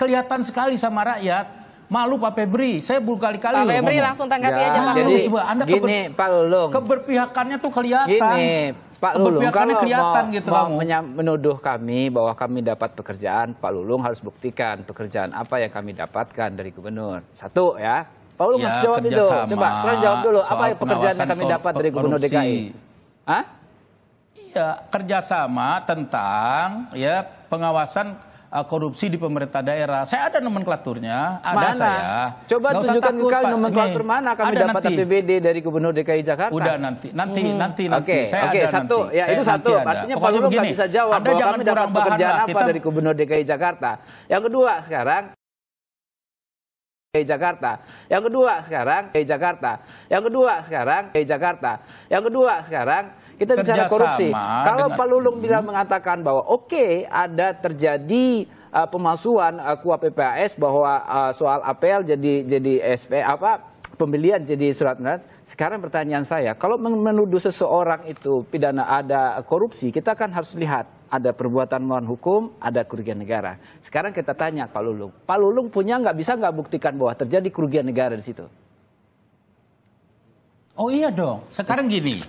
kelihatan sekali sama rakyat. Malu Pak Febri, saya berkali-kali Pak Febri ngomong. langsung tanggapi ya. aja Pak Jadi, Lulu. Anda keber Pak Lulung. Keberpihakannya tuh kelihatan. Gini, Pak Lulung kalau kelihatan mau, gitu mau kamu. menuduh kami bahwa kami dapat pekerjaan, Pak Lulung harus buktikan pekerjaan apa yang kami dapatkan dari gubernur. Satu ya, Pak Lulung ya, harus jawab itu. Coba sekarang jawab dulu, apa yang pekerjaan yang kami dapat dari gubernur DKI? Hah? Iya, kerjasama tentang ya pengawasan uh, korupsi di pemerintah daerah. Saya ada nomenklaturnya, ada mana? saya. Coba Nggak tunjukkan ke kami nomenklatur mana kami dapat nanti. APBD dari Gubernur DKI Jakarta. Udah nanti, nanti, hmm. nanti, nanti. Oke, okay, okay, satu, nanti. ya saya itu satu. Ada. Artinya Pokoknya Pak nggak bisa jawab anda bahwa kami dapat pekerjaan apa Kita... dari Gubernur DKI Jakarta. Yang kedua sekarang. DKI Jakarta. Yang kedua sekarang DKI Jakarta. Yang kedua sekarang DKI Jakarta. Yang kedua sekarang kita Kerja bicara korupsi. Kalau Pak Lulung hmm. bilang mengatakan bahwa oke okay, ada terjadi uh, pemalsuan uh, PPS PPAS bahwa uh, soal apel jadi jadi SP apa pembelian jadi surat menarik. Sekarang pertanyaan saya, kalau menuduh seseorang itu pidana ada korupsi, kita kan harus lihat ada perbuatan melawan hukum, ada kerugian negara. Sekarang kita tanya Pak Lulung, Pak Lulung punya nggak bisa nggak buktikan bahwa terjadi kerugian negara di situ? Oh iya dong. Sekarang gini,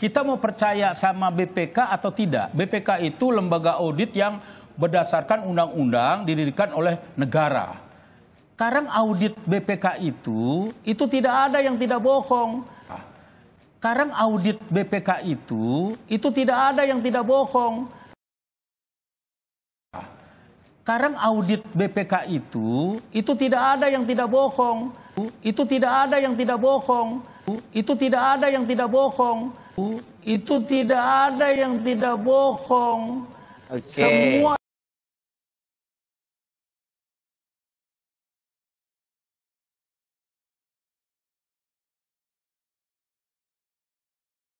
kita mau percaya sama BPK atau tidak? BPK itu lembaga audit yang berdasarkan undang-undang didirikan oleh negara sekarang audit BPK itu itu tidak ada yang tidak bohong. Sekarang audit BPK itu itu tidak ada yang tidak bohong. Sekarang audit BPK itu itu tidak ada yang tidak bohong. Itu tidak ada yang tidak bohong. Itu tidak ada yang tidak bohong. Itu tidak ada yang tidak bohong. Okay. Semua